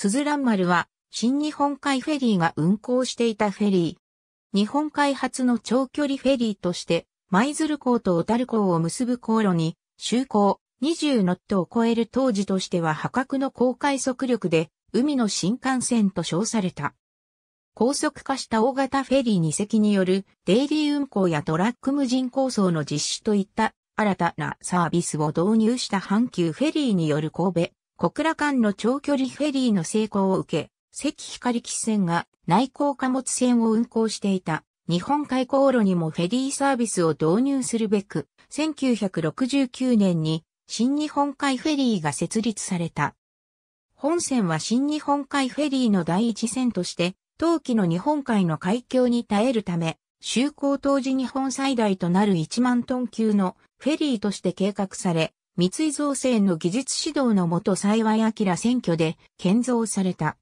スズラン丸は、新日本海フェリーが運航していたフェリー。日本海初の長距離フェリーとして、舞鶴港と小樽港を結ぶ航路に、就航20ノットを超える当時としては破格の高快速力で、海の新幹線と称された。高速化した大型フェリー2隻によるデイリー運航やトラック無人構想の実施といった新たなサービスを導入した阪急フェリーによる神戸、小倉間の長距離フェリーの成功を受け、関光汽船が内航貨物船を運航していた日本海航路にもフェリーサービスを導入するべく、1969年に新日本海フェリーが設立された。本線は新日本海フェリーの第一線として、冬季の日本海の海峡に耐えるため、就航当時日本最大となる1万トン級のフェリーとして計画され、三井造船の技術指導のもと幸い明選挙で建造された。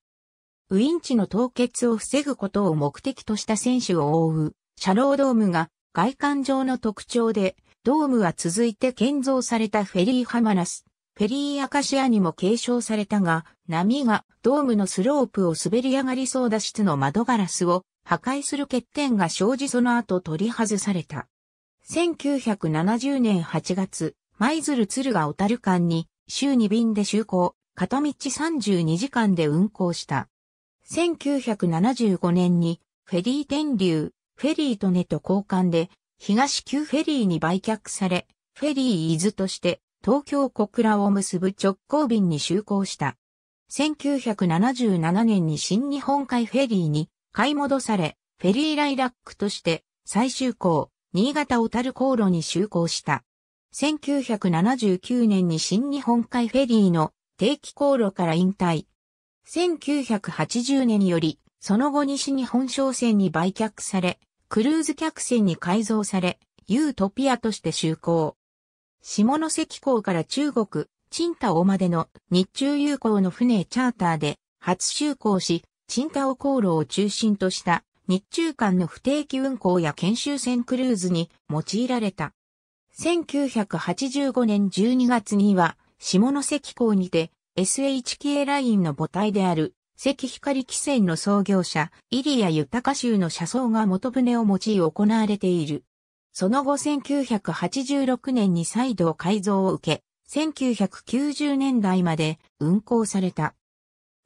ウインチの凍結を防ぐことを目的とした選手を覆う、シャロードームが外観上の特徴で、ドームは続いて建造されたフェリーハマラス、フェリーアカシアにも継承されたが、波がドームのスロープを滑り上がりそうだ室の窓ガラスを破壊する欠点が生じその後取り外された。1970年8月、舞鶴鶴賀小樽間に週2便で就航、片道32時間で運航した。1975年にフェリー天竜、フェリーとネと交換で東急フェリーに売却され、フェリー伊豆として東京小倉を結ぶ直行便に就航した。1977年に新日本海フェリーに買い戻され、フェリーライラックとして最終航、新潟小樽航路に就航した。1979年に新日本海フェリーの定期航路から引退。1980年より、その後西日本商船に売却され、クルーズ客船に改造され、ユートピアとして就航。下関港から中国、チンタオまでの日中友好の船チャーターで初就航し、チンタオ航路を中心とした日中間の不定期運航や研修船クルーズに用いられた。1985年12月には、下関港にて、SHK ラインの母体である、関光汽船の創業者、イリア・ユタカ州の車窓が元船を用い行われている。その後1986年に再度改造を受け、1990年代まで運航された。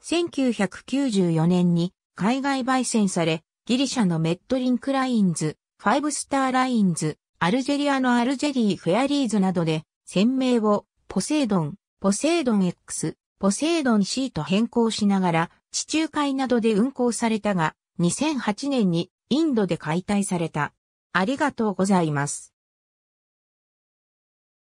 1994年に海外焙煎され、ギリシャのメットリンクラインズ、ファイブスターラインズ、アルジェリアのアルジェリーフェアリーズなどで、船名をポセイドン、ポセイドン X、ポセイドン C と変更しながら、地中海などで運航されたが、2008年にインドで解体された。ありがとうございます。